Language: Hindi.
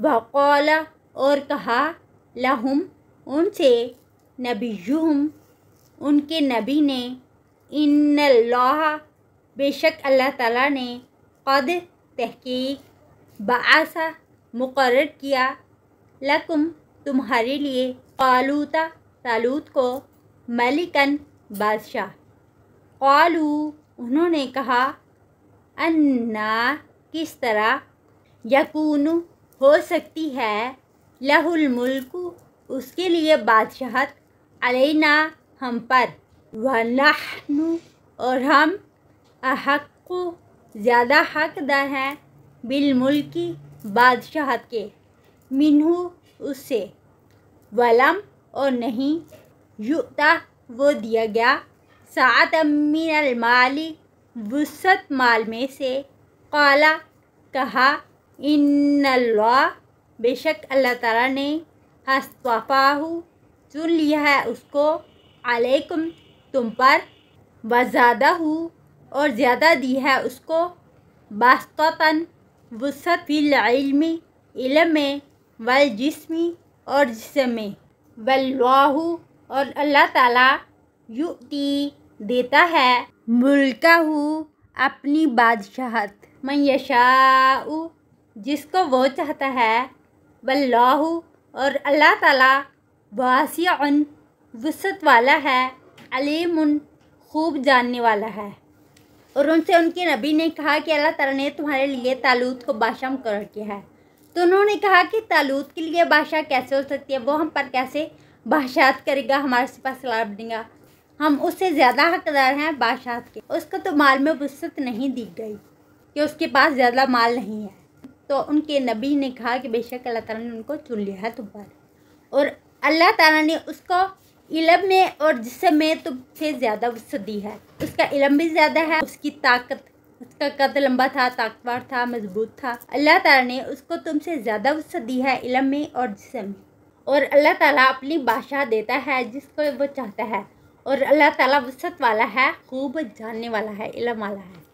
वकौला और कहा लहुम उनसे नबीम उनके नबी ने इन बेशक अल्लाह ताला ने कद तहकीक बासा मुकर किया लकुम तुम्हारे लिए कालूता तालूत को मलिकन बादशाह कालू उन्होंने कहा अन्ना किस तरह यकूनु हो सकती है लहुल मुल्क उसके लिए बादशाहत अलैना हम पर वनहनु और हम अहक़ ज़्यादा हकदार हैं बिल मुल्की बादशाहत के मिनहू उससे वलम और नहीं युता वो दिया गया सात अमीन माली वसत माल में से काला कहा इन्नल्ला बेशक अल्लाह ताला ने हस्तफ़ाहू चुन लिया है उसको अलैकुम तुम पर वज़ादा हूँ और ज़्यादा दी है उसको बास्तन वसत फ़िलमी इलम में वल जिसमी और जिसम में वल्लाहू और अल्लाह ताला युती देता है मुल्का हूँ अपनी बादशाहत मैशाऊ जिसको वो चाहता है वल्लाहु और अल्लाह ताला वासियान वसत वाला है अलीम खूब जानने वाला है और उनसे उनके नबी ने कहा कि अल्लाह ताला ने तुम्हारे लिए तालूत को बादशाह मुकर किया है तो उन्होंने कहा कि तालूत के लिए बादशाह कैसे हो सकती है वो हम पर कैसे बादशाह करेगा हमारे सिपा सलाह बनेगा हम उससे ज़्यादा हकदार हैं बादशाह के उसको तो माल में वसत नहीं दी गई कि उसके पास ज़्यादा माल नहीं है तो उनके नबी ने कहा कि बेशक अल्लाह ताला ने उनको चुन लिया है तुम पर और अल्लाह ताला ने उसको इलम में और जिसम में तुमसे ज़्यादा वसत दी है उसका इलम भी ज़्यादा है उसकी ताकत उसका कद लंबा था ताकतवर था मजबूत था अल्लाह ताला ने उसको तुमसे ज़्यादा वसत दी है इलम में और जिसम में और अल्लाह ताला अपनी बादशाह देता है जिसको वो चाहता है और अल्लाह ताला वसत वाला है खूब जानने वाला है इलम वाला है